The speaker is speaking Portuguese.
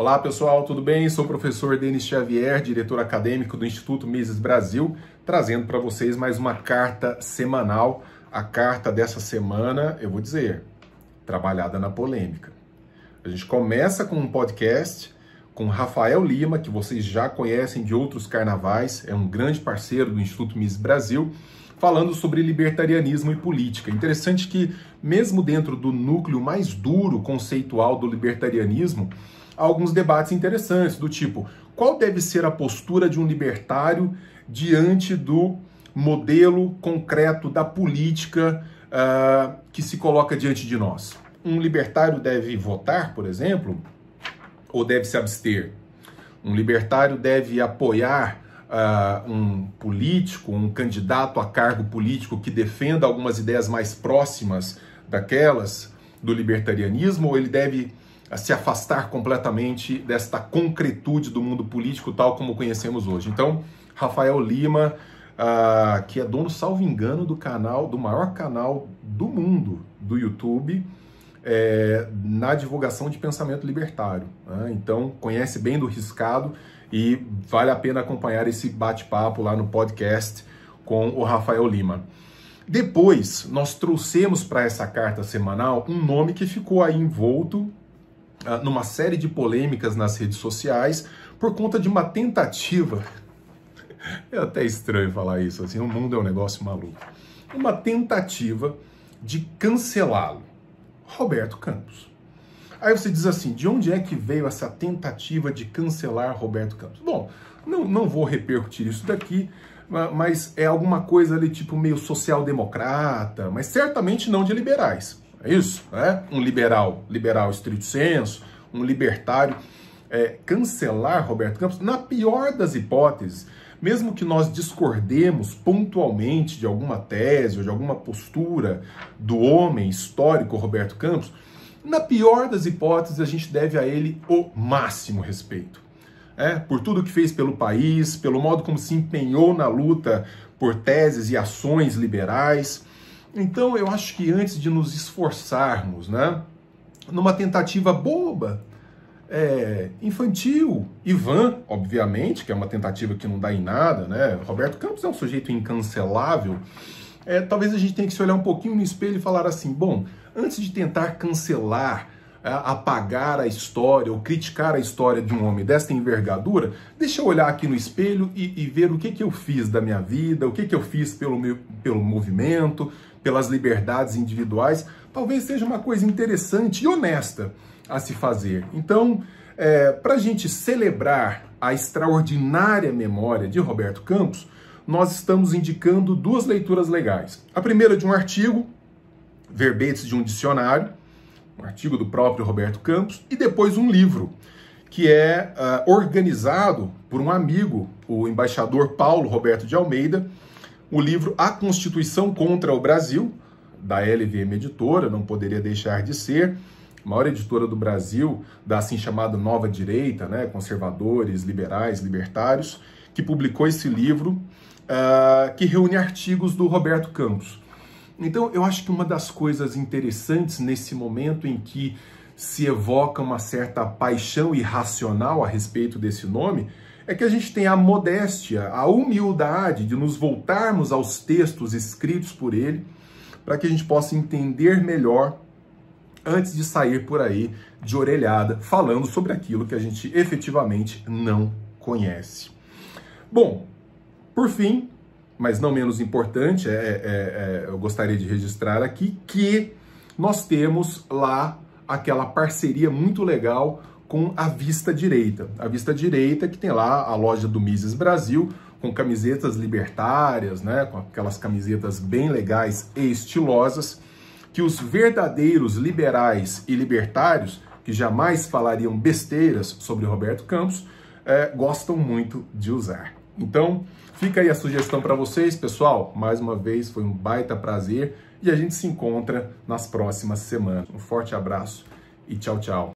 Olá pessoal, tudo bem? Sou o professor Denis Xavier, diretor acadêmico do Instituto Mises Brasil, trazendo para vocês mais uma carta semanal. A carta dessa semana, eu vou dizer, trabalhada na polêmica. A gente começa com um podcast com Rafael Lima, que vocês já conhecem de outros carnavais, é um grande parceiro do Instituto Mises Brasil falando sobre libertarianismo e política. Interessante que, mesmo dentro do núcleo mais duro conceitual do libertarianismo, há alguns debates interessantes, do tipo: qual deve ser a postura de um libertário diante do modelo concreto da política uh, que se coloca diante de nós? Um libertário deve votar, por exemplo, ou deve se abster? Um libertário deve apoiar uh, um político, um candidato a cargo político que defenda algumas ideias mais próximas daquelas do libertarianismo, ou ele deve ah, se afastar completamente desta concretude do mundo político tal como conhecemos hoje. Então, Rafael Lima, uh, que é dono, salvo engano, do canal, do maior canal do mundo do YouTube, é, na divulgação de pensamento libertário. Né? Então, conhece bem do riscado e vale a pena acompanhar esse bate-papo lá no podcast com o Rafael Lima. Depois, nós trouxemos para essa carta semanal um nome que ficou aí envolto uh, numa série de polêmicas nas redes sociais por conta de uma tentativa. é até estranho falar isso, assim, o mundo é um negócio maluco. Uma tentativa de cancelá-lo. Roberto Campos. Aí você diz assim: de onde é que veio essa tentativa de cancelar Roberto Campos? Bom, não, não vou repercutir isso daqui, mas é alguma coisa ali tipo meio social-democrata, mas certamente não de liberais. É isso? é Um liberal, liberal estrito senso, um libertário. É, cancelar Roberto Campos, na pior das hipóteses, mesmo que nós discordemos pontualmente de alguma tese ou de alguma postura do homem histórico Roberto Campos, na pior das hipóteses, a gente deve a ele o máximo respeito. É, por tudo que fez pelo país, pelo modo como se empenhou na luta por teses e ações liberais. Então, eu acho que antes de nos esforçarmos, né, numa tentativa boba é, infantil. Ivan, obviamente, que é uma tentativa que não dá em nada, né? Roberto Campos é um sujeito incancelável. É, talvez a gente tenha que se olhar um pouquinho no espelho e falar assim: bom, antes de tentar cancelar, é, apagar a história ou criticar a história de um homem desta envergadura, deixa eu olhar aqui no espelho e, e ver o que, que eu fiz da minha vida, o que, que eu fiz pelo, meu, pelo movimento, pelas liberdades individuais. Talvez seja uma coisa interessante e honesta a se fazer. Então, é, para a gente celebrar a extraordinária memória de Roberto Campos, nós estamos indicando duas leituras legais. A primeira de um artigo, verbetes de um dicionário, um artigo do próprio Roberto Campos, e depois um livro, que é uh, organizado por um amigo, o embaixador Paulo Roberto de Almeida, o livro A Constituição contra o Brasil, da LVM Editora, não poderia deixar de ser, maior editora do Brasil, da assim chamada nova direita, né, conservadores, liberais, libertários, que publicou esse livro, uh, que reúne artigos do Roberto Campos. Então, eu acho que uma das coisas interessantes nesse momento em que se evoca uma certa paixão irracional a respeito desse nome, é que a gente tem a modéstia, a humildade de nos voltarmos aos textos escritos por ele, para que a gente possa entender melhor antes de sair por aí de orelhada falando sobre aquilo que a gente efetivamente não conhece. Bom, por fim, mas não menos importante, é, é, é, eu gostaria de registrar aqui que nós temos lá aquela parceria muito legal com a Vista Direita. A Vista Direita que tem lá a loja do Mises Brasil com camisetas libertárias, né, com aquelas camisetas bem legais e estilosas que os verdadeiros liberais e libertários, que jamais falariam besteiras sobre Roberto Campos, é, gostam muito de usar. Então, fica aí a sugestão para vocês, pessoal. Mais uma vez, foi um baita prazer e a gente se encontra nas próximas semanas. Um forte abraço e tchau, tchau.